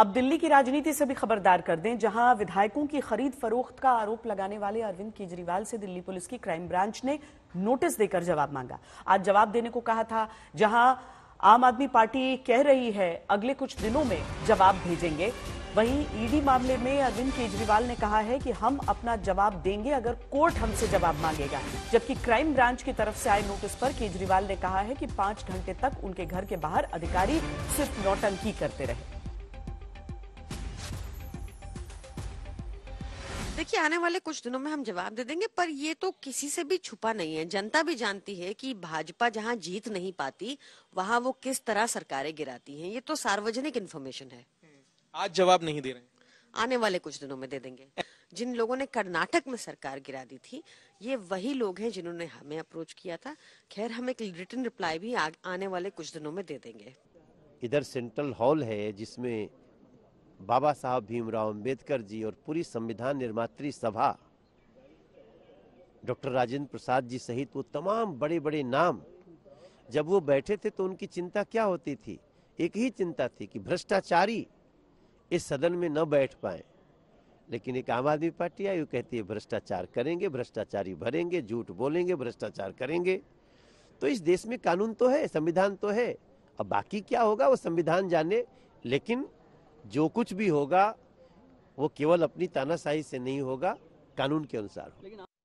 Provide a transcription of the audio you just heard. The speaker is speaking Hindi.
अब दिल्ली की राजनीति से भी खबरदार कर दें जहां विधायकों की खरीद फरोख्त का आरोप लगाने वाले अरविंद केजरीवाल से दिल्ली पुलिस की क्राइम ब्रांच ने नोटिस देकर जवाब मांगा आज जवाब देने को कहा था जहां आम आदमी पार्टी कह रही है अगले कुछ दिनों में जवाब भेजेंगे वहीं ईडी मामले में अरविंद केजरीवाल ने कहा है कि हम अपना जवाब देंगे अगर कोर्ट हमसे जवाब मांगेगा जबकि क्राइम ब्रांच की तरफ से आए नोटिस पर केजरीवाल ने कहा है कि पांच घंटे तक उनके घर के बाहर अधिकारी सिर्फ नौटंकी करते रहे देखिए आने वाले कुछ दिनों में हम जवाब दे देंगे पर ये तो किसी से भी छुपा नहीं है जनता भी जानती है कि भाजपा जहां जीत नहीं पाती वहां वो किस तरह सरकारें गिराती हैं ये तो सार्वजनिक इन्फॉर्मेशन है हम्म। आज जवाब नहीं दे रहे आने वाले कुछ दिनों में दे देंगे जिन लोगों ने कर्नाटक में सरकार गिरा दी थी ये वही लोग हैं जिन्होंने हमें अप्रोच किया था खैर हम एक रिटर्न रिप्लाई भी आने वाले कुछ दिनों में दे देंगे इधर सेंट्रल हॉल है जिसमें बाबा साहब भीमराव अंबेडकर जी और पूरी संविधान निर्मात्री सभा डॉक्टर राजेंद्र प्रसाद जी सहित वो तमाम बड़े बड़े नाम जब वो बैठे थे तो उनकी चिंता क्या होती थी एक ही चिंता थी कि भ्रष्टाचारी इस सदन में न बैठ पाए लेकिन एक आम आदमी पार्टी आई कहती है भ्रष्टाचार करेंगे भ्रष्टाचारी भरेंगे झूठ बोलेंगे भ्रष्टाचार करेंगे तो इस देश में कानून तो है संविधान तो है अब बाकी क्या होगा वो संविधान जाने लेकिन जो कुछ भी होगा वो केवल अपनी तानाशाही से नहीं होगा कानून के अनुसार होगा